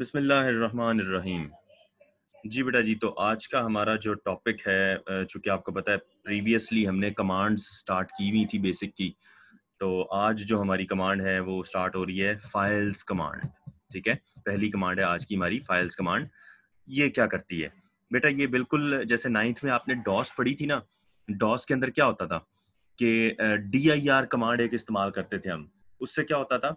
बिस्मिल्लाहिर्रहमानिर्रहीम जी बेटा जी तो आज का हमारा जो टॉपिक है चूँकि आपको पता है प्रीवियसली हमने कमांड्स स्टार्ट की हुई थी बेसिक की तो आज जो हमारी कमांड है वो स्टार्ट हो रही है फाइल्स कमांड ठीक है पहली कमांड है आज की हमारी फाइल्स कमांड ये क्या करती है बेटा ये बिल्कुल जैसे नाइन्थ में आपने डॉस पढ़ी थी ना डॉस के अंदर क्या होता था कि डी आई आर कमांड एक इस्तेमाल करते थे हम उससे क्या होता था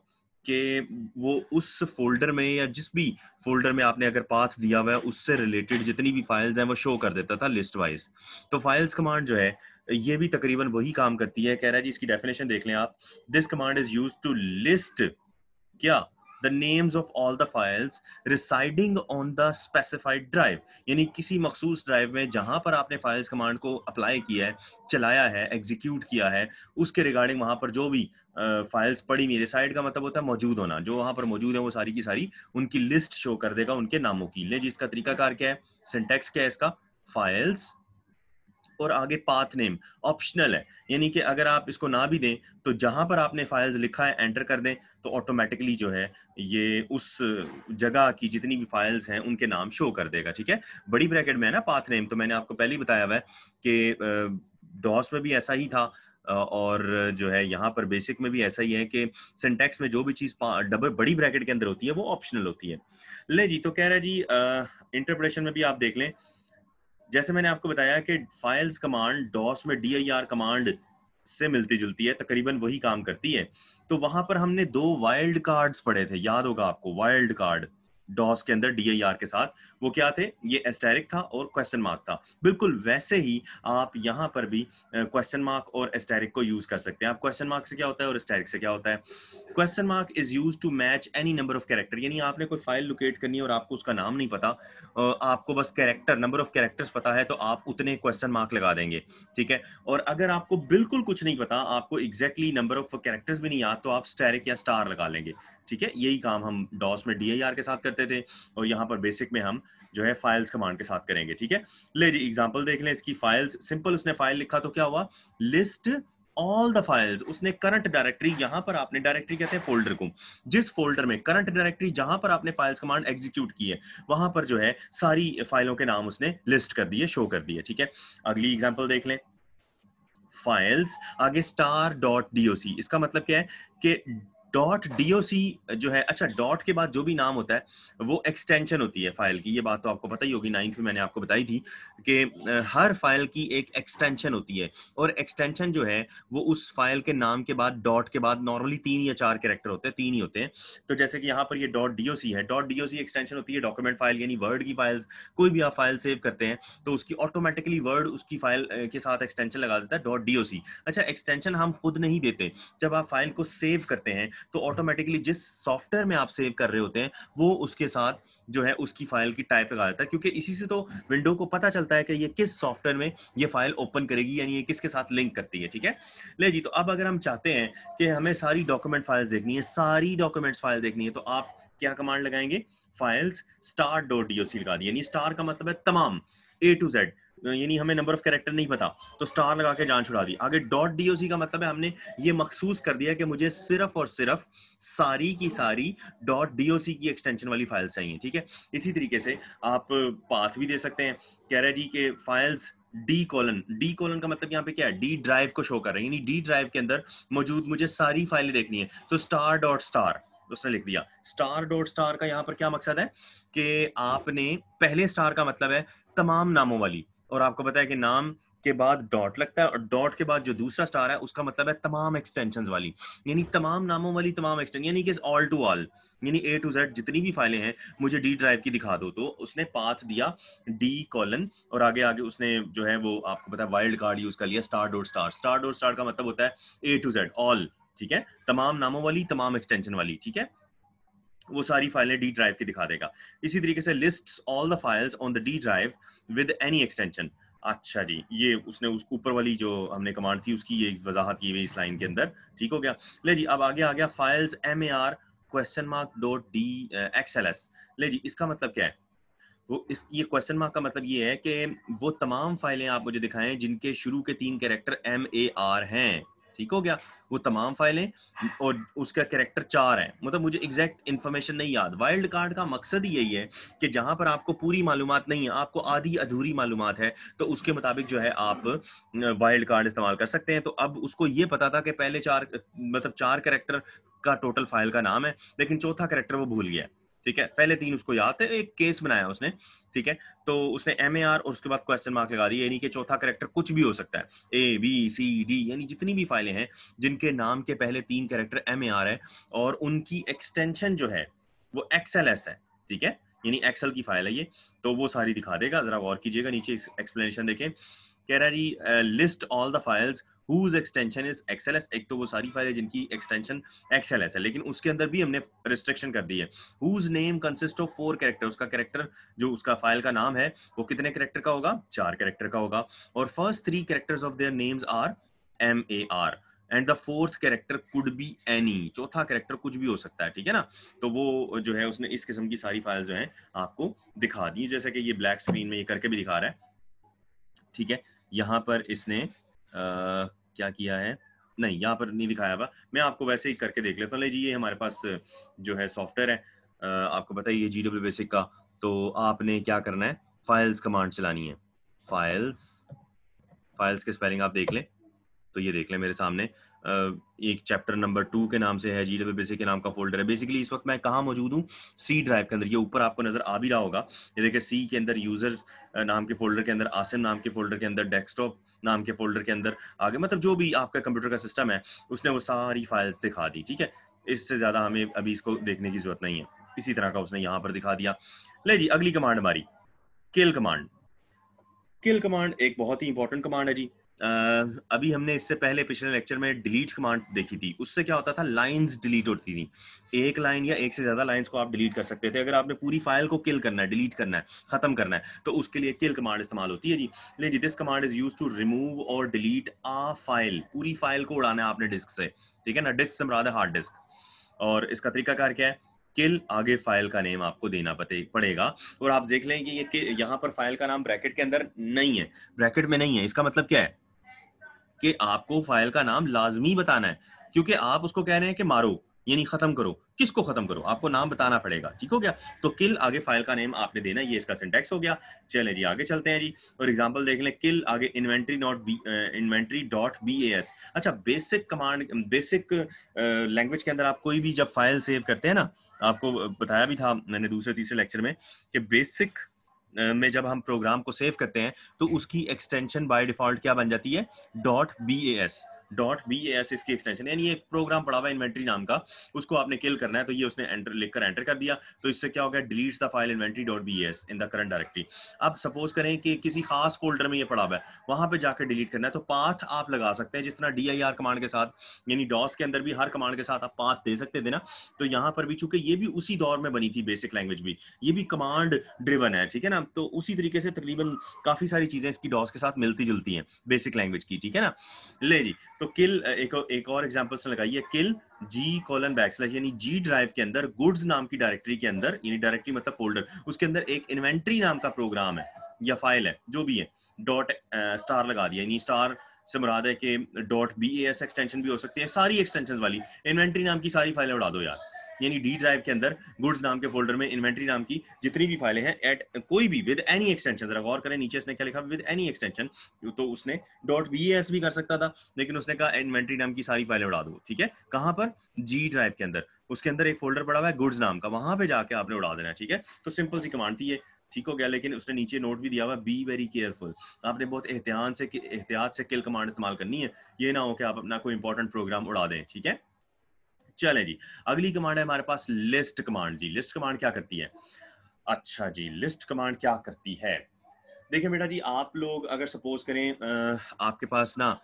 कि वो उस फोल्डर में या जिस भी फोल्डर में आपने अगर पाथ दिया हुआ है उससे रिलेटेड जितनी भी फाइल्स हैं वो शो कर देता था लिस्ट वाइज तो फाइल्स कमांड जो है ये भी तकरीबन वही काम करती है कह रहा है जी इसकी डेफिनेशन देख लें आप this command is use to list क्या the names of all the files residing on the specified drive यानी किसी मखसूस ड्राइव में जहां पर आपने फाइल्स कमांड को अप्लाई किया है चलाया है एग्जीक्यूट किया है उसके रिगार्डिंग वहां पर जो भी फाइल्स पड़ी हुई रिसाइड का मतलब होता है मौजूद होना जो वहां पर मौजूद है वो सारी की सारी उनकी लिस्ट शो कर देगा उनके नामों की ले जिसका तरीकाकार क्या है सिंटेक्स क्या है इसका फाइल्स और आगे पाथ नेम ऑप्शनल है यानी कि अगर आप इसको ना भी दें तो जहां पर आपने फाइल्स लिखा है एंटर कर दें तो ऑटोमेटिकली जो है ये उस जगह की जितनी भी फाइल्स हैं उनके नाम शो कर देगा ठीक है बड़ी ब्रैकेट में है ना पाथ नेम तो मैंने आपको पहले ही बताया हुआ है कि डॉस में भी ऐसा ही था और जो है यहाँ पर बेसिक में भी ऐसा ही है कि सिंटेक्स में जो भी चीज़ डबल बड़ी ब्रैकेट के अंदर होती है वो ऑप्शनल होती है ले जी तो कह रहे जी इंटरप्रेशन में भी आप देख लें जैसे मैंने आपको बताया कि फाइल्स कमांड डॉस में डी कमांड से मिलती जुलती है तकरीबन वही काम करती है तो वहां पर हमने दो वाइल्ड कार्ड्स पढ़े थे याद होगा आपको वाइल्ड कार्ड डॉस के अंदर डी के साथ वो क्या थे ये एस्टेरिक था और क्वेश्चन मार्क था बिल्कुल वैसे ही आप यहाँ पर भी क्वेश्चन मार्क और एस्टेरिक को यूज कर सकते हैं आप क्वेश्चन मार्क से क्या होता है और एस्टेरिक से क्या होता है question mark is use to match any number of character यानी आपने कोई फाइल लोकेट करनी है और आपको उसका नाम नहीं पता आपको बस कैरेक्टर नंबर ऑफ कैरेक्टर्स पता है तो आप उतने क्वेश्चन मार्क लगा देंगे ठीक है और अगर आपको बिल्कुल कुछ नहीं पता आपको एग्जैक्टली नंबर ऑफ कैरेक्टर्स भी नहीं याद तो आप स्टेरिक या स्टार लगा लेंगे ठीक है यही काम हम डॉस में डी के साथ करते थे और यहाँ पर बेसिक में हम जो है फाइल्स कमांड के साथ करेंगे ठीक है ले जी एग्जाम्पल देख लें इसकी फाइल्स सिंपल उसने फाइल लिखा तो क्या हुआ लिस्ट ऑल द फाइल्स उसने करंट डायरेक्टरी यहां पर आपने डायरेक्टरी कहते हैं फोल्डर को जिस फोल्डर में करंट डायरेक्टरी जहां पर आपने फाइल्स कमांड एग्जीक्यूट की है वहां पर जो है सारी फाइलों के नाम उसने लिस्ट कर दिए शो कर दिए ठीक है अगली एग्जाम्पल देख लें फाइल्स आगे स्टार डॉट डी इसका मतलब क्या है कि डॉट डी जो है अच्छा डॉट के बाद जो भी नाम होता है वो एक्सटेंशन होती है फाइल की ये बात तो आपको पता ही होगी नाइन्थ में मैंने आपको बताई थी कि हर फाइल की एक एक्सटेंशन होती है और एक्सटेंशन जो है वो उस फाइल के नाम के बाद डॉट के बाद नॉर्मली तीन या चार कैरेक्टर होते हैं तीन ही होते हैं तो जैसे कि यहाँ पर ये डॉट डी है डॉट डी एक्सटेंशन होती है डॉक्यूमेंट फाइल यानी वर्ड की फाइल्स कोई भी आप फाइल सेव करते हैं तो उसकी ऑटोमेटिकली वर्ड उसकी फाइल के साथ एक्सटेंशन लगा देता है डॉट डी अच्छा एक्सटेंशन हम खुद नहीं देते जब आप फाइल को सेव करते हैं तो ऑटोमेटिकली जिस सॉफ्टवेयर में आप सेव कर रहे होते हैं वो उसके साथ जो है उसकी फाइल की टाइप लगा देता है क्योंकि इसी से तो विंडो को पता चलता है कि ये किस सॉफ्टवेयर में ये फाइल ओपन करेगी यानी ये किसके साथ लिंक करती है ठीक है ले जी तो अब अगर हम चाहते हैं कि हमें सारी डॉक्यूमेंट फाइल्स देखनी है सारी डॉक्यूमेंट्स फाइल देखनी है तो आप क्या कमांड लगाएंगे files star dot D O C लगा दी यानी स्टार का मतलब है तमाम ए टू जेड यानी हमें नंबर ऑफ कैरेक्टर नहीं पता तो स्टार लगा के जान छुड़ा दी आगे डॉट डी का मतलब है हमने ये मखसूस कर दिया कि मुझे सिर्फ और सिर्फ सारी की सारी डॉट डीओसी की एक्सटेंशन वाली फाइल्स चाहिए ठीक है इसी तरीके से आप पाथ भी दे सकते हैं कह रहे जी के files D colon D colon का मतलब यहाँ पे क्या है डी ड्राइव को शो कर रहे हैं यानी डी ड्राइव के अंदर मौजूद मुझे सारी फाइलें देखनी है तो स्टार डॉट स्टार उसने लिख दिया स्टार डॉट स्टार का यहाँ पर क्या मकसद है कि आपने पहले स्टार का मतलब है तमाम नामों वाली और आपको पता है कि नाम के बाद डॉट लगता है और डॉट के बाद जो दूसरा स्टार है उसका मतलब है तमाम एक्सटेंशन वाली यानी तमाम नामों वाली तमाम एक्सटेंशन यानी कि ऑल टू ऑल यानी ए टू जेड जितनी भी फाइलें हैं मुझे डी ड्राइव की दिखा दो तो उसने पाथ दिया डी कॉलन और आगे आगे उसने जो है वो आपको पता है वाइल्ड कार्ड यूज कर लिया star dot star star dot star का मतलब होता है ए टू जेड ऑल ठीक है तमाम नामों वाली तमाम एक्सटेंशन वाली ठीक है वो सारी फाइलें डी ड्राइव की दिखा देगा इसी तरीके से list all the files on the D drive with any extension अच्छा जी ये उसने उस ऊपर वाली जो हमने कमांड थी उसकी ये वजाहत की हुई इस लाइन के अंदर ठीक हो गया ले जी अब आगे आ गया files M A R question mark dot D X L S ले जी इसका मतलब क्या है वो इस ये क्वेश्चन मार्क का मतलब ये है कि वो तमाम फाइलें आप मुझे दिखाएं जिनके शुरू के तीन कैरेक्टर एम ए आर हैं ठीक हो गया वो तमाम फाइलें और उसका कैरेक्टर चार है मतलब मुझे एग्जैक्ट इन्फॉर्मेशन नहीं याद वाइल्ड कार्ड का मकसद ही यही है कि जहां पर आपको पूरी मालूम नहीं है आपको आधी अधूरी मालूम है तो उसके मुताबिक जो है आप वाइल्ड कार्ड इस्तेमाल कर सकते हैं तो अब उसको ये पता था कि पहले चार मतलब चार करेक्टर का टोटल फाइल का नाम है लेकिन चौथा करेक्टर वो भूल गया ठीक है पहले तीन उसको याद थे एक केस बनाया उसने ठीक है तो उसने एम ए आर और उसके बाद क्वेश्चन मार्क लगा दिया यानी कि चौथा करेक्टर कुछ भी हो सकता है ए बी सी डी यानी जितनी भी फाइलें हैं जिनके नाम के पहले तीन करेक्टर एम ए आर है और उनकी एक्सटेंशन जो है वो एक्सएल एस है ठीक है यानी एक्सएल की फाइल है ये तो वो सारी दिखा देगा जरा गौर कीजिएगा नीचे एक्सप्लेनेशन देखें कह रहा है जी list all the files whose extension is S एक तो वो सारी फाइल है जिनकी एक्सटेंशन एक्सएलएस है लेकिन उसके अंदर भी हमने रिस्ट्रिक्शन कर दी है whose name consist of four character उसका कैरेक्टर जो उसका फाइल का नाम है वो कितने कैरेक्टर का होगा चार कैरेक्टर का होगा और first three characters of their names are M A R and the fourth character could be any चौथा कैरेक्टर कुछ भी हो सकता है ठीक है ना तो वो जो है उसने इस किस्म की सारी फाइल जो है आपको दिखा दी जैसे कि ये ब्लैक स्क्रीन में ये करके भी दिखा रहा है ठीक है यहाँ पर इसने क्या किया है नहीं यहाँ पर नहीं दिखाया हुआ मैं आपको वैसे ही करके देख लेता हूँ जी ये हमारे पास जो है सॉफ्टवेयर है आ, आपको पता ही जी डब्ल्यू बेसिक का तो आपने क्या करना है फाइल्स कमांड चलानी है फाइल्स फाइल्स के स्पेलिंग आप देख लें तो ये देख लें मेरे सामने एक चैप्टर नंबर टू के नाम से है जी डब्ल्यू बेसिक के नाम का फोल्डर है बेसिकली इस वक्त मैं कहाँ मौजूद हूँ सी ड्राइव के अंदर ये ऊपर आपको नजर आ भी रहा होगा ये देखिए सी के अंदर यूजर नाम के फोल्डर के अंदर आसिम नाम के फोल्डर के अंदर डेस्कटॉप नाम के फोल्डर के अंदर आ गए मतलब जो भी आपका कंप्यूटर का सिस्टम है उसने वो सारी फाइल्स दिखा दी ठीक है इससे ज़्यादा हमें अभी इसको देखने की जरूरत नहीं है इसी तरह का उसने यहाँ पर दिखा दिया ले जी अगली कमांड हमारी किल कमांड किल कमांड एक बहुत ही इंपॉर्टेंट कमांड है जी अभी हमने इससे पहले पिछले लेक्चर में डिलीट कमांड देखी थी उससे क्या होता था लाइंस डिलीट होती थी एक लाइन या एक से ज्यादा लाइंस को आप डिलीट कर सकते थे अगर आपने पूरी फाइल को किल करना है डिलीट करना है खत्म करना है तो उसके लिए किल कमांड इस्तेमाल होती है जी ले जी this command is use to remove और डिलीट आ फाइल पूरी फाइल को उड़ाना है आपने डिस्क से ठीक है ना डिस्क से हार्ड डिस्क और इसका तरीकाकार क्या है किल आगे फाइल का नेम आपको देना पड़ेगा और आप देख लें कि ये यहाँ पर फाइल का नाम ब्रैकेट के अंदर नहीं है ब्रैकेट में नहीं है इसका मतलब क्या है कि आपको फाइल का नाम लाजमी बताना है क्योंकि आप उसको कह रहे हैं कि मारो यानी खत्म करो किसको खत्म करो आपको नाम बताना पड़ेगा ठीक हो गया तो किल आगे फाइल का नेम आपने देना ये इसका सिंटेक्स हो गया चले जी आगे चलते हैं जी और एग्जांपल देख लें किल आगे inventory not B inventory dot B A S अच्छा बेसिक कमांड बेसिक लैंग्वेज के अंदर आप कोई भी जब फाइल सेव करते हैं ना आपको बताया भी था मैंने दूसरे तीसरे लेक्चर में कि बेसिक में जब हम प्रोग्राम को सेव करते हैं तो उसकी एक्सटेंशन बाय डिफॉल्ट क्या बन जाती है dot B A S dot B S इसकी एक्सटेंशन यानी एक प्रोग्राम पड़ा हुआ इन्वेंट्री नाम का उसको आपने किल करना है तो ये उसने एंटर लिखकर एंटर कर दिया तो इससे क्या हो गया delete the file inventory dot B S in the current directory अब सपोज करें कि किसी खास फोल्डर में ये पड़ा हुआ है वहां पर जाकर डिलीट करना है तो पाथ आप लगा सकते हैं जिस तरह डी आई आर कमांड के साथ यानी डॉस के अंदर भी हर कमांड के साथ आप पाथ दे सकते थे ना तो यहाँ पर भी चूंकि ये भी उसी दौर में बनी थी बेसिक लैंग्वेज भी ये भी कमांड ड्रिवन है ठीक है ना तो उसी तरीके से तकरीबन काफी सारी चीजें इसकी डॉस के साथ मिलती जुलती हैं बेसिक लैंग्वेज की ठीक है ना ले जी तो किल एक एक और एग्जांपल से लगाइए किल जी कॉलन स्लैश यानी जी ड्राइव के अंदर गुड्स नाम की डायरेक्टरी के अंदर यानी डायरेक्टरी मतलब फोल्डर उसके अंदर एक इन्वेंट्री नाम का प्रोग्राम है या फाइल है जो भी है डॉट स्टार लगा दिया यानी स्टार से मुराद है कि डॉट बी एस एक्सटेंशन भी हो सकती है सारी एक्सटेंशन वाली इन्वेंट्री नाम की सारी फाइलें उड़ा दो यार यानी डी ड्राइव के अंदर गुड्स नाम के फोल्डर में इन्वेंट्री नाम की जितनी भी फाइलें हैं एट कोई भी विद एनी एक्सटेंशन जरा गौर करें नीचे इसने क्या लिखा विद एनी एक्सटेंशन तो उसने डॉट बी भी कर सकता था लेकिन उसने कहा इन्वेंट्री नाम की सारी फाइलें उड़ा दो ठीक है कहां पर जी ड्राइव के अंदर उसके अंदर एक फोल्डर पड़ा हुआ है गुड्स नाम का वहां पे जाके आपने उड़ा देना ठीक है तो सिंपल सी कमांड थी ये ठीक हो गया लेकिन उसने नीचे नोट भी दिया हुआ बी वेरी केयरफुल आपने बहुत एहतियात से एहतियात से किल कमांड इस्तेमाल करनी है ये ना हो कि आप अपना कोई इंपॉर्टेंट प्रोग्राम उड़ा दें ठीक है चले जी अगली कमांड है हमारे पास लिस्ट कमांड जी लिस्ट कमांड क्या करती है अच्छा जी लिस्ट कमांड क्या करती है देखिए बेटा जी आप लोग अगर सपोज करें आपके पास ना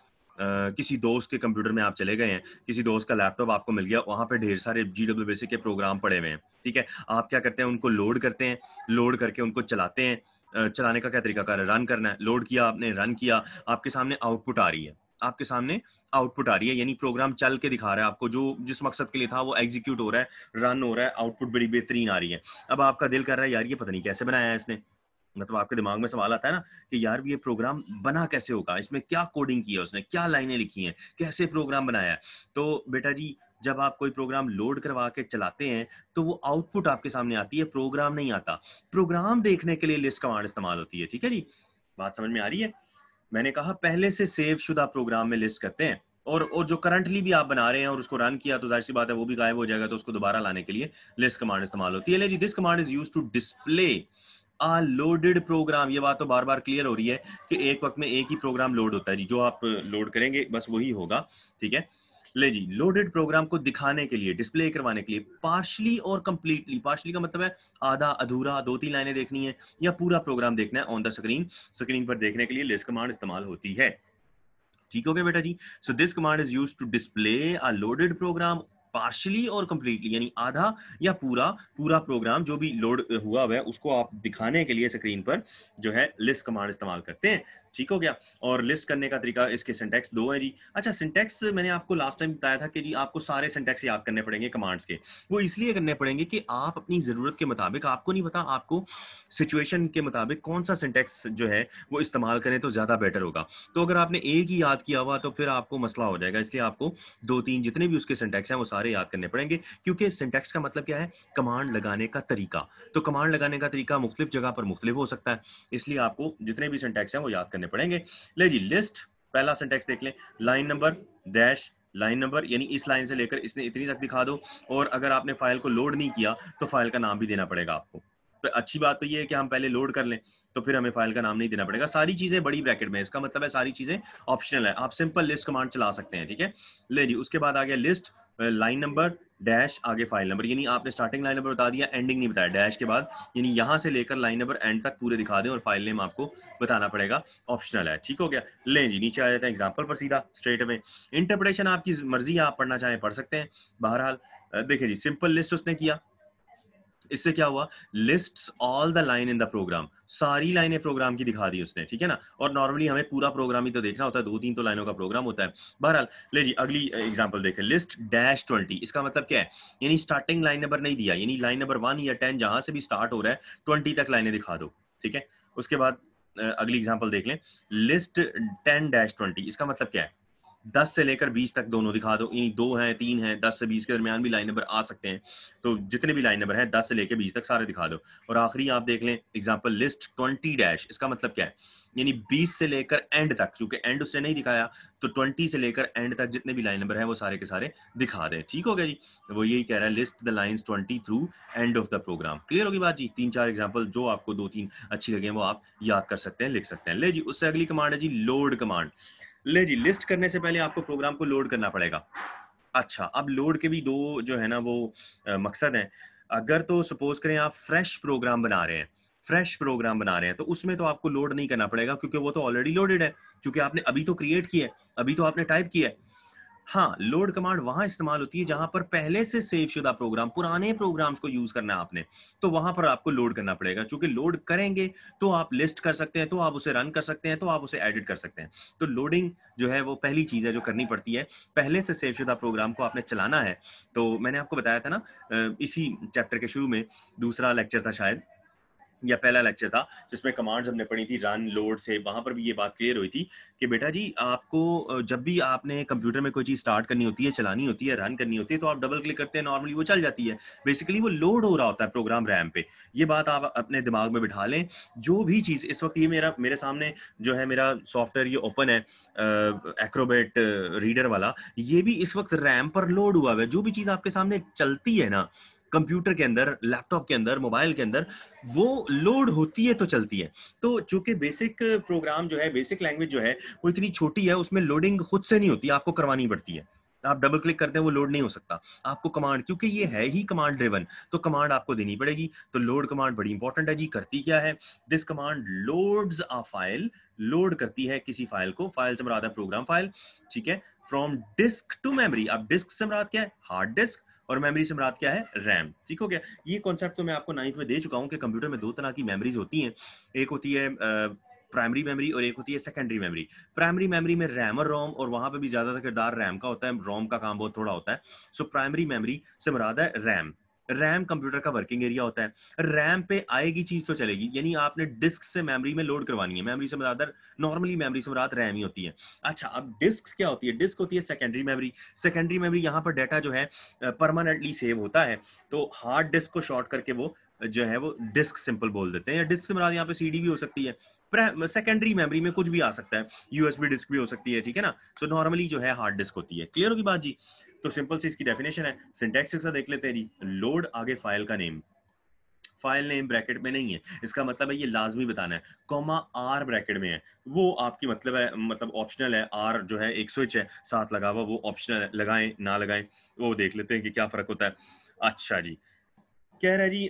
किसी दोस्त के कंप्यूटर में आप चले गए हैं किसी दोस्त का लैपटॉप आपको मिल गया वहां पे ढेर सारे जी डब्ल्यू के प्रोग्राम पड़े हुए हैं ठीक है आप क्या करते हैं उनको लोड करते हैं लोड करके उनको चलाते हैं चलाने का क्या तरीका कर रन करना है लोड किया आपने रन किया आपके सामने आउटपुट आ रही है आपके सामने आउटपुट आ रही है यानी प्रोग्राम चल के दिखा रहा है आपको जो जिस मकसद के लिए था वो एग्जीक्यूट हो रहा है रन हो रहा है आउटपुट बड़ी बेहतरीन आ रही है अब आपका दिल कर रहा है यार ये पता नहीं कैसे बनाया है इसने मतलब आपके दिमाग में सवाल आता है ना कि यार ये प्रोग्राम बना कैसे होगा इसमें क्या कोडिंग की है उसने क्या लाइनें लिखी हैं कैसे प्रोग्राम बनाया है तो बेटा जी जब आप कोई प्रोग्राम लोड करवा के चलाते हैं तो वो आउटपुट आपके सामने आती है प्रोग्राम नहीं आता प्रोग्राम देखने के लिए लिस्ट कमांड इस्तेमाल होती है ठीक है जी बात समझ में आ रही है मैंने कहा पहले से सेव शुदा प्रोग्राम में लिस्ट करते हैं और और जो करंटली भी आप बना रहे हैं और उसको रन किया तो जाहिर सी बात है वो भी गायब हो जाएगा तो उसको दोबारा लाने के लिए लिस्ट कमांड इस्तेमाल होती है जी this command is use to display a loaded program ये बात तो बार बार क्लियर हो रही है कि एक वक्त में एक ही प्रोग्राम लोड होता है जी जो आप लोड करेंगे बस वही होगा ठीक है ले जी लोडेड प्रोग्राम को दिखाने के लिए डिस्प्ले करवाने के लिए पार्शली और कंप्लीटली पार्शली का मतलब है आधा अधूरा दो तीन लाइनें देखनी है या पूरा प्रोग्राम देखना है ऑन द स्क्रीन स्क्रीन पर देखने के लिए लिस्ट कमांड इस्तेमाल होती है ठीक हो गया बेटा जी so this command is use to display a loaded program partially और कंप्लीटली यानी आधा या पूरा पूरा प्रोग्राम जो भी लोड हुआ हुआ है उसको आप दिखाने के लिए स्क्रीन पर जो है लिस्ट कमांड इस्तेमाल करते हैं ठीक हो गया और लिस्ट करने का तरीका इसके सिंटेक्स दो है जी अच्छा सिंटेक्स मैंने आपको लास्ट टाइम बताया था कि जी आपको सारे सिंटेक्स याद करने पड़ेंगे कमांड्स के वो इसलिए करने पड़ेंगे कि आप अपनी ज़रूरत के मुताबिक आपको नहीं पता आपको सिचुएशन के मुताबिक कौन सा सिंटेक्स जो है वो इस्तेमाल करें तो ज़्यादा बेटर होगा तो अगर आपने एक ही याद किया हुआ तो फिर आपको मसला हो जाएगा इसलिए आपको दो तीन जितने भी उसके सिंटेक्स हैं वो सारे याद करने पड़ेंगे क्योंकि सिंटेक्स का मतलब क्या है कमांड लगाने का तरीका तो कमांड लगाने का तरीका मुख्तलिफ जगह पर मुख्तलिफ हो सकता है इसलिए आपको जितने भी सिंटेक्स हैं वो याद करने करने पड़ेंगे ले जी लिस्ट पहला सेंटेक्स देख लें line number dash line number यानी इस लाइन से लेकर इसने इतनी तक दिखा दो और अगर आपने फाइल को लोड नहीं किया तो फाइल का नाम भी देना पड़ेगा आपको तो अच्छी बात तो ये है कि हम पहले लोड कर लें तो फिर हमें फाइल का नाम नहीं देना पड़ेगा सारी चीजें बड़ी ब्रैकेट में इसका मतलब है सारी चीजें ऑप्शनल है आप सिंपल लिस्ट कमांड चला सकते हैं ठीक है ले जी उसके बाद आ गया लिस्ट लाइन नंबर डैश आगे फाइल नंबर यानी आपने स्टार्टिंग लाइन नंबर बता दिया एंडिंग नहीं बताया डैश के बाद यानी यहां से लेकर लाइन नंबर एंड तक पूरे दिखा दें और फाइल नेम आपको बताना पड़ेगा ऑप्शनल है ठीक हो गया लें जी नीचे आ जाते हैं एग्जाम्पल पर सीधा स्ट्रेट में इंटरप्रिटेशन आपकी मर्जी आप पढ़ना चाहें पढ़ सकते हैं बहरहाल देखिए जी सिंपल लिस्ट उसने किया इससे क्या हुआ list all the line in the program सारी लाइनें प्रोग्राम की दिखा दी उसने ठीक है ना और नॉर्मली हमें पूरा प्रोग्राम ही तो देखना होता है दो तीन तो लाइनों का प्रोग्राम होता है बहरहाल ले जी अगली एग्जाम्पल देखे लिस्ट डैश ट्वेंटी इसका मतलब क्या है यानी स्टार्टिंग लाइन नंबर नहीं दिया यानी लाइन नंबर वन या टेन जहां से भी स्टार्ट हो रहा है ट्वेंटी तक लाइने दिखा दो ठीक है उसके बाद अगली एग्जाम्पल देख लें लिस्ट टेन डैश ट्वेंटी इसका मतलब क्या है दस से लेकर बीस तक दोनों दिखा दो यही दो हैं तीन हैं दस से बीस के दरमियान भी लाइन नंबर आ सकते हैं तो जितने भी लाइन नंबर हैं दस से लेकर बीस तक सारे दिखा दो और आखिरी आप देख लें एग्जाम्पल लिस्ट ट्वेंटी डैश इसका मतलब क्या है यानी बीस से लेकर एंड तक क्योंकि एंड उसने नहीं दिखाया तो ट्वेंटी से लेकर एंड तक जितने भी लाइन नंबर है वो सारे के सारे दिखा दें ठीक हो गया जी तो वो यही कह रहा है list the line twenty through end of the program clear होगी बात जी तीन चार एग्जाम्पल जो आपको दो तीन अच्छी लगे वो आप याद कर सकते हैं लिख सकते हैं ले जी उससे अगली कमांड है जी लोड कमांड ले जी लिस्ट करने से पहले आपको प्रोग्राम को लोड करना पड़ेगा अच्छा अब लोड के भी दो जो है ना वो आ, मकसद हैं अगर तो सपोज करें आप फ्रेश प्रोग्राम बना रहे हैं फ्रेश प्रोग्राम बना रहे हैं तो उसमें तो आपको लोड नहीं करना पड़ेगा क्योंकि वो तो ऑलरेडी लोडेड है क्योंकि आपने अभी तो क्रिएट किया है अभी तो आपने टाइप किया है हाँ लोड कमांड वहां इस्तेमाल होती है जहां पर पहले से सेव शुदा प्रोग्राम पुराने प्रोग्राम्स को यूज करना आपने तो वहां पर आपको लोड करना पड़ेगा चूंकि लोड करेंगे तो आप लिस्ट कर सकते हैं तो आप उसे रन कर सकते हैं तो आप उसे एडिट कर सकते हैं तो लोडिंग जो है वो पहली चीज है जो करनी पड़ती है पहले से सेव शुदा प्रोग्राम को आपने चलाना है तो मैंने आपको बताया था ना इसी चैप्टर के शुरू में दूसरा लेक्चर था शायद यह पहला लेक्चर था जिसमें कमांड्स हमने पढ़ी थी रन लोड से वहां पर भी ये बात क्लियर हुई थी कि बेटा जी आपको जब भी आपने कंप्यूटर में कोई चीज़ स्टार्ट करनी होती है चलानी होती है रन करनी होती है तो आप डबल क्लिक करते हैं नॉर्मली वो चल जाती है बेसिकली वो लोड हो रहा होता है प्रोग्राम रैम पे ये बात आप अपने दिमाग में बिठा लें जो भी चीज़ इस वक्त ये मेरा मेरे सामने जो है मेरा सॉफ्टवेयर ये ओपन है एक्रोबेट रीडर वाला ये भी इस वक्त रैम पर लोड हुआ हुआ है जो भी चीज़ आपके सामने चलती है ना कंप्यूटर के अंदर लैपटॉप के अंदर मोबाइल के अंदर वो लोड होती है तो चलती है तो चूंकि बेसिक प्रोग्राम जो है बेसिक लैंग्वेज जो है वो इतनी छोटी है उसमें लोडिंग खुद से नहीं होती आपको करवानी पड़ती है आप डबल क्लिक करते हैं वो लोड नहीं हो सकता आपको कमांड क्योंकि ये है ही कमांड ड्रिवन तो कमांड आपको देनी पड़ेगी तो लोड कमांड बड़ी इंपॉर्टेंट है जी करती क्या है this command loads a file load करती है किसी फाइल को फाइल से मराद है प्रोग्राम फाइल ठीक है फ्रॉम डिस्क टू मेमोरी अब डिस्क से मराद क्या है हार्ड डिस्क और मेमोरी से मुराद क्या है रैम ठीक हो गया ये कॉन्सेप्ट तो मैं आपको नाइन्थ में दे चुका हूँ कि कंप्यूटर में दो तरह की मेमोरीज होती हैं एक होती है प्राइमरी मेमोरी और एक होती है सेकेंडरी मेमोरी प्राइमरी मेमोरी में रैम और रोम और वहाँ पे भी ज़्यादातर किरदार रैम का होता है रोम का काम बहुत थोड़ा होता है सो प्राइमरी मेमोरी से मुराद है रैम रैम कंप्यूटर का वर्किंग एरिया होता है रैम पे आएगी चीज तो चलेगी यानी आपने डिस्क से मेमोरी में लोड करवानी है मेमोरी से मरादर नॉर्मली मेमोरी से मराद रैम ही होती है अच्छा अब डिस्क क्या होती है डिस्क होती है सेकेंडरी मेमोरी सेकेंडरी मेमोरी यहाँ पर डाटा जो है परमानेंटली सेव होता है तो हार्ड डिस्क को शॉर्ट करके वो जो है वो डिस्क सिंपल बोल देते हैं या डिस्क से मराद यहाँ पे सी भी हो सकती है सेकेंडरी मेमोरी में कुछ भी आ सकता है यूएसबी डिस्क भी हो सकती है ठीक है ना सो so, नॉर्मली जो है हार्ड डिस्क होती है क्लियर होगी बात जी तो सिंपल सी इसकी डेफिनेशन है सिंटेक्स इसका देख लेते हैं जी लोड आगे फाइल का नेम फाइल नेम ब्रैकेट में नहीं है इसका मतलब है ये लाजमी बताना है कॉमा आर ब्रैकेट में है वो आपकी मतलब है मतलब ऑप्शनल है आर जो है एक स्विच है साथ लगा हुआ वो ऑप्शनल है लगाएं ना लगाएं वो देख लेते हैं कि क्या फर्क होता है अच्छा जी कह रहा है जी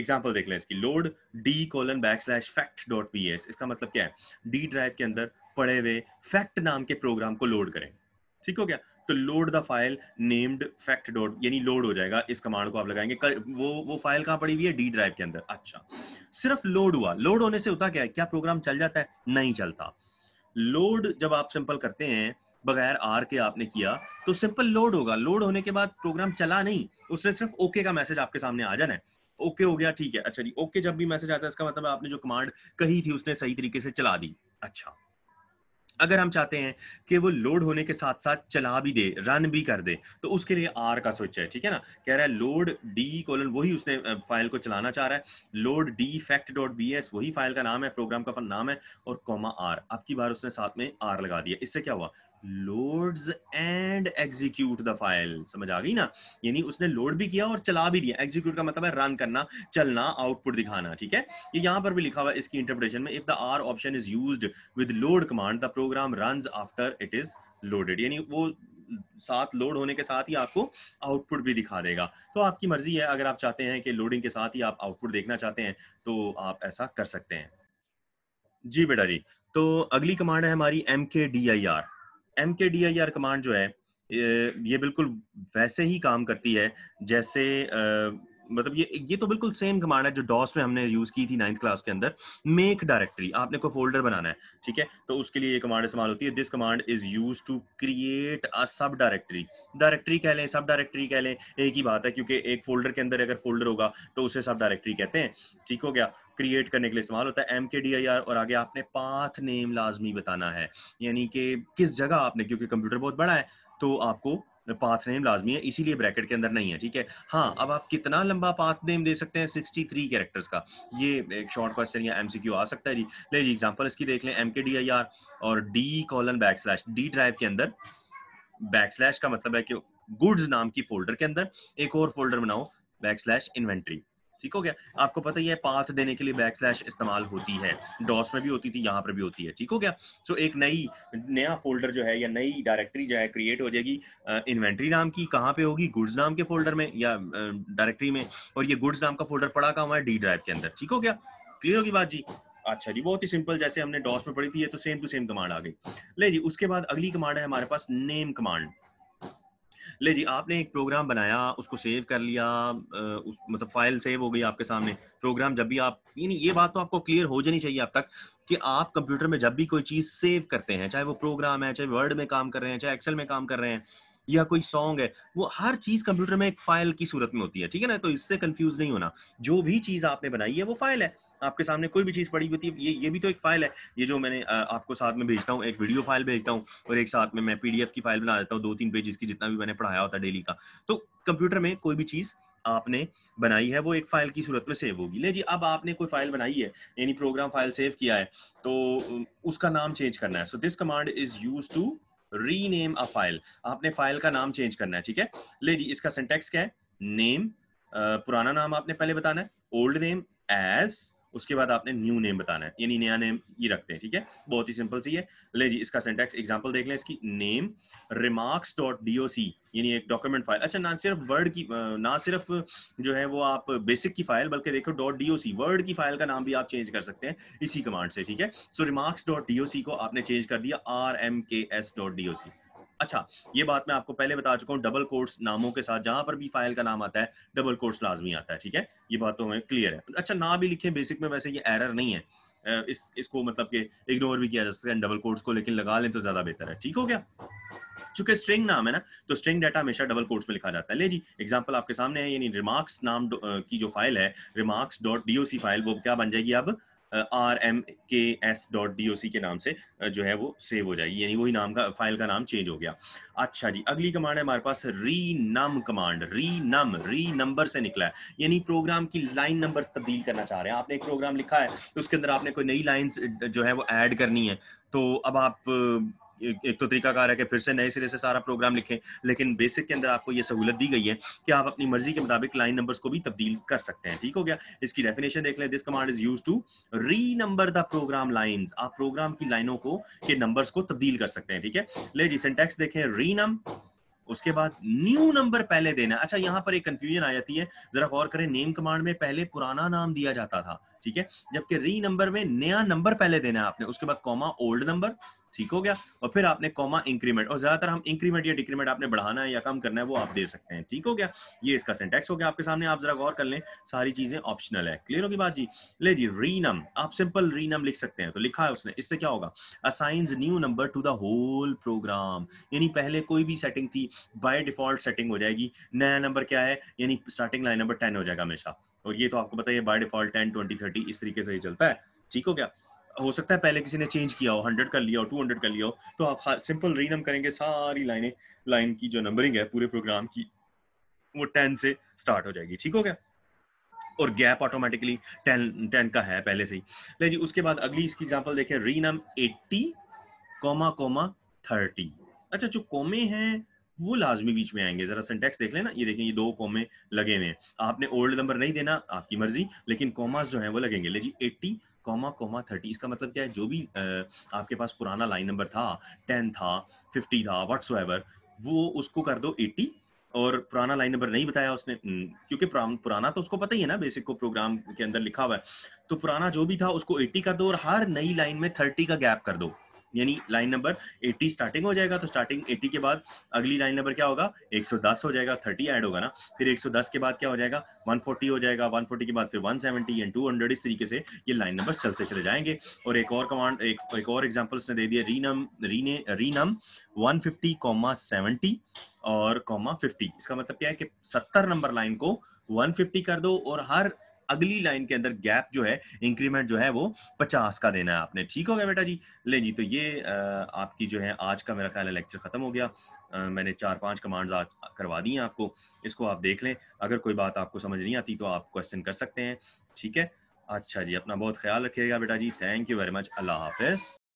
एग्जाम्पल देख लें इसकी load D colon backslash fact dot P S इसका मतलब क्या है डी ड्राइव के अंदर पड़े हुए फैक्ट नाम के प्रोग्राम को लोड करें ठीक हो गया तो load the file named fact dot यानी लोड हो जाएगा इस कमांड को आप लगाएंगे वो वो फाइल कहाँ पड़ी हुई है डी ड्राइव के अंदर अच्छा सिर्फ लोड हुआ लोड होने से होता क्या है क्या प्रोग्राम चल जाता है नहीं चलता लोड जब आप सिंपल करते हैं बगैर आर के आपने किया तो सिंपल लोड होगा लोड होने के बाद प्रोग्राम चला नहीं उससे सिर्फ ओके okay का मैसेज आपके सामने आ जाना है ओके okay हो गया ठीक है अच्छा जी ओके okay जब भी मैसेज आता है इसका मतलब आपने जो कमांड कही थी उसने सही तरीके से चला दी अच्छा अगर हम चाहते हैं कि वो लोड होने के साथ साथ चला भी दे रन भी कर दे तो उसके लिए आर का स्विच है ठीक है ना कह रहा है लोड डी कोलन वही उसने फाइल को चलाना चाह रहा है load D fact dot B S वही फाइल का नाम है प्रोग्राम का नाम है और कॉमा आर अब की बार उसने साथ में आर लगा दिया इससे क्या हुआ loads and execute the file समझ आ गई ना यानी उसने लोड भी किया और चला भी दिया एग्जीक्यूट का मतलब है रन करना चलना आउटपुट दिखाना ठीक है ये यह यहाँ पर भी लिखा हुआ है इसकी इंटरप्रिटेशन में if the R option is use with load command the program run after it is loaded यानी वो साथ लोड होने के साथ ही आपको आउटपुट भी दिखा देगा तो आपकी मर्जी है अगर आप चाहते हैं कि लोडिंग के साथ ही आप आउटपुट देखना चाहते हैं तो आप ऐसा कर सकते हैं जी बेटा जी तो अगली कमांड है हमारी M K D I R M K D I R command जो है ये बिल्कुल वैसे ही काम करती है जैसे मतलब ये ये तो बिल्कुल सेम कमांड है जो डॉस में हमने यूज की थी नाइन्थ क्लास के अंदर मेक डायरेक्टरी आपने को फोल्डर बनाना है ठीक है तो उसके लिए ये कमांड इस्तेमाल होती है this command is use to create a subdirectory directory कह लें सब डायरेक्टरी कह लें एक ही बात है क्योंकि एक फोल्डर के अंदर अगर फोल्डर होगा तो उसे सब डायरेक्टरी कहते हैं ठीक हो गया क्रिएट करने के लिए इस्तेमाल होता है M K D I R और आगे आपने पाथ नेम लाजमी बताना है यानी कि किस जगह आपने क्योंकि कंप्यूटर बहुत बड़ा है तो आपको पाथ नेम लाजमी है इसीलिए ब्रैकेट के अंदर नहीं है ठीक है हाँ अब आप कितना लंबा पाथ नेम दे सकते हैं 63 थ्री कैरेक्टर्स का ये एक शॉर्ट क्वेश्चन या एमसीक्यू आ सकता है जी ले जी एग्जांपल इसकी देख लें M K D I R और D colon backslash D drive के अंदर बैक स्लैश का मतलब है कि गुड्स नाम की फोल्डर के अंदर एक और फोल्डर बनाओ बैक स्लैश इन्वेंट्री ठीक हो गया आपको पता ही है पाथ देने के लिए बैक स्लैश इस्तेमाल होती है डॉस में भी होती थी यहाँ पर भी होती है ठीक हो गया सो so, एक नई नया फोल्डर जो है या नई डायरेक्टरी जो है क्रिएट हो जाएगी इन्वेंट्री नाम की कहाँ पे होगी गुड्स नाम के फोल्डर में या डायरेक्टरी में और ये गुड्स नाम का फोल्डर पड़ा का हमारे डी ड्राइव के अंदर ठीक हो गया क्लियर होगी बात जी अच्छा जी बहुत ही सिंपल जैसे हमने डॉस में पढ़ी थी ये तो सेम टू सेम कमांड आ गई ले जी उसके बाद अगली कमांड है हमारे पास नेम कमांड ले जी आपने एक प्रोग्राम बनाया उसको सेव कर लिया उस मतलब फाइल सेव हो गई आपके सामने प्रोग्राम जब भी आप यानी ये बात तो आपको क्लियर हो जानी चाहिए अब तक कि आप कंप्यूटर में जब भी कोई चीज़ सेव करते हैं चाहे वो प्रोग्राम है चाहे वर्ड में काम कर रहे हैं चाहे एक्सेल में काम कर रहे हैं या कोई सॉन्ग है वो हर चीज कंप्यूटर में एक फाइल की सूरत में होती है ठीक है ना तो इससे कंफ्यूज नहीं होना जो भी चीज आपने बनाई है वो फाइल है आपके सामने कोई भी चीज़ पड़ी होती है ये ये भी तो एक फाइल है ये जो मैंने आपको साथ में भेजता हूँ एक वीडियो फाइल भेजता हूँ और एक साथ में मैं पीडीएफ की फाइल बना देता हूँ दो तीन पेजेस की जितना भी मैंने पढ़ाया होता है डेली का तो कंप्यूटर में कोई भी चीज़ आपने बनाई है वो एक फाइल की सूरत में सेव होगी ले जी अब आपने कोई फाइल बनाई है यानी प्रोग्राम फाइल सेव किया है तो उसका नाम चेंज करना है so this command is use to rename a file आपने फाइल का नाम चेंज करना है ठीक है ले जी इसका सेंटेक्स क्या है नेम पुराना नाम आपने पहले बताना है ओल्ड नेम एज उसके बाद आपने न्यू नेम बताना है यानी नया नेम ये रखते हैं ठीक है बहुत ही सिंपल सी है ले जी इसका सेंटेक्स एग्जाम्पल देख लें इसकी name remarks dot D O C यानी एक डॉक्यूमेंट फाइल अच्छा ना सिर्फ वर्ड की ना सिर्फ जो है वो आप बेसिक की फाइल बल्कि देखो dot D O C word की फाइल का नाम भी आप चेंज कर सकते हैं इसी कमांड से ठीक है so remarks dot D O C को आपने चेंज कर दिया R M K S dot D O C अच्छा ये बात मैं आपको पहले बता चुका हूँ डबल कोर्स नामों के साथ जहां पर भी फाइल का नाम आता है डबल कोर्स लाजमी आता है ठीक है ये बात तो हमें क्लियर है अच्छा ना भी लिखे बेसिक में वैसे ये एरर नहीं है इस इसको मतलब कि इग्नोर भी किया जा सकता है डबल कोर्ट्स को लेकिन लगा लें तो ज्यादा बेहतर है ठीक हो गया चूंकि स्ट्रिंग नाम है ना तो स्ट्रिंग डाटा हमेशा डबल कोट्स में लिखा जाता है ले जी एग्जांपल आपके सामने है यानी रिमार्क्स नाम की जो फाइल है रिमार्क्स डॉट डी फाइल वो क्या बन जाएगी अब R M K S dot D O C के नाम से जो है वो सेव हो जाएगी यानी वही नाम का फाइल का नाम चेंज हो गया अच्छा जी अगली कमांड है हमारे पास री नम कमांड री नम री नंबर से निकला है यानी प्रोग्राम की लाइन नंबर तब्दील करना चाह रहे हैं आपने एक प्रोग्राम लिखा है तो उसके अंदर आपने कोई नई लाइन जो है वो एड करनी है तो अब आप एक तो तरीकाकार है कि फिर से नए सिरे से सारा प्रोग्राम लिखें लेकिन बेसिक के अंदर आपको ये सहूलत दी गई है कि आप अपनी मर्जी के मुताबिक लाइन नंबर्स को भी तब्दील कर सकते हैं ठीक हो गया इसकी डेफिनेशन देख लें this command is use to renumber the program line आप प्रोग्राम की लाइनों को के नंबर्स को तब्दील कर सकते हैं ठीक है ले जी सेंटेक्स देखें नम उसके बाद न्यू नंबर पहले देना अच्छा यहाँ पर एक कंफ्यूजन आ जाती है जरा गौर करें नेम कमांड में पहले पुराना नाम दिया जाता था ठीक है जबकि री नंबर में नया नंबर पहले देना है आपने उसके बाद कॉमा ओल्ड नंबर ठीक हो गया और फिर आपने कॉमा इंक्रीमेंट और ज्यादातर हम इंक्रीमेंट या डिक्रीमेंट आपने बढ़ाना है या कम करना है वो आप दे सकते हैं ठीक हो गया ये इसका सेंटेक्स हो गया आपके सामने आप जरा गौर कर लें सारी चीजें ऑप्शनल है क्लियर होगी बात जी ले जी रीनम आप सिंपल रीनम लिख सकते हैं तो लिखा है उसने इससे क्या होगा assign new number to the whole program यानी पहले कोई भी सेटिंग थी बाय डिफॉल्ट सेटिंग हो जाएगी नया नंबर क्या है यानी स्टार्टिंग लाइन नंबर टेन हो जाएगा हमेशा और ये तो आपको बताइए by default ten twenty thirty इस तरीके से ही चलता है ठीक हो गया हो सकता है पहले किसी ने चेंज किया हो हंड्रेड कर लिया हो टू हंड्रेड कर लिया हो तो आप सिंपल रीनम करेंगे सारी लाइनें लाइन की जो नंबरिंग है पूरे प्रोग्राम की वो टेन से स्टार्ट हो जाएगी ठीक हो गया और गैप ऑटोमेटिकली टेन टेन का है पहले से ही ले जी उसके बाद अगली इसकी एग्जाम्पल देखें renum eighty comma comma thirty अच्छा जो कोमे हैं वो लाजमी बीच में आएंगे जरा सिंटेक्स देख लेना ये देखें ये दो कोमे लगे हुए हैं आपने ओल्ड नंबर नहीं देना आपकी मर्जी लेकिन कोमास जो है वो लगेंगे ले जी एट्टी कॉमा कॉमा थर्टी इसका मतलब क्या है जो भी आपके पास पुराना लाइन नंबर था टेन था फिफ्टी था वट्स वो उसको कर दो एट्टी और पुराना लाइन नंबर नहीं बताया उसने हम्म, क्योंकि पुराना तो उसको पता ही है ना बेसिक को प्रोग्राम के अंदर लिखा हुआ है तो पुराना जो भी था उसको 80 कर दो और हर नई लाइन में 30 का गैप कर दो यानी लाइन नंबर 80 स्टार्टिंग हो जाएगा तो स्टार्टिंग 80 के बाद अगली लाइन नंबर क्या होगा 110 हो जाएगा 30 ऐड होगा ना फिर 110 के बाद क्या हो जाएगा 140 हो जाएगा 140 के बाद फिर 170 सेवेंटी एंड 200 इस तरीके से ये लाइन नंबर चलते चले जाएंगे और एक और कमांड एक, एक और एग्जाम्पल उसने दे दिया रीनम रीने रीनम वन फिफ्टी और कॉमा फिफ्टी इसका मतलब क्या है कि सत्तर नंबर लाइन को 150 कर दो और हर अगली लाइन के अंदर गैप जो है इंक्रीमेंट जो है वो पचास का देना है आपने ठीक हो गया बेटा जी ले जी तो ये आपकी जो है आज का मेरा ख्याल है लेक्चर खत्म हो गया मैंने चार पांच कमांड्स आज करवा दी हैं आपको इसको आप देख लें अगर कोई बात आपको समझ नहीं आती तो आप क्वेश्चन कर सकते हैं ठीक है अच्छा जी अपना बहुत ख्याल रखिएगा बेटा जी थैंक यू वेरी मच अल्लाह हाफिज़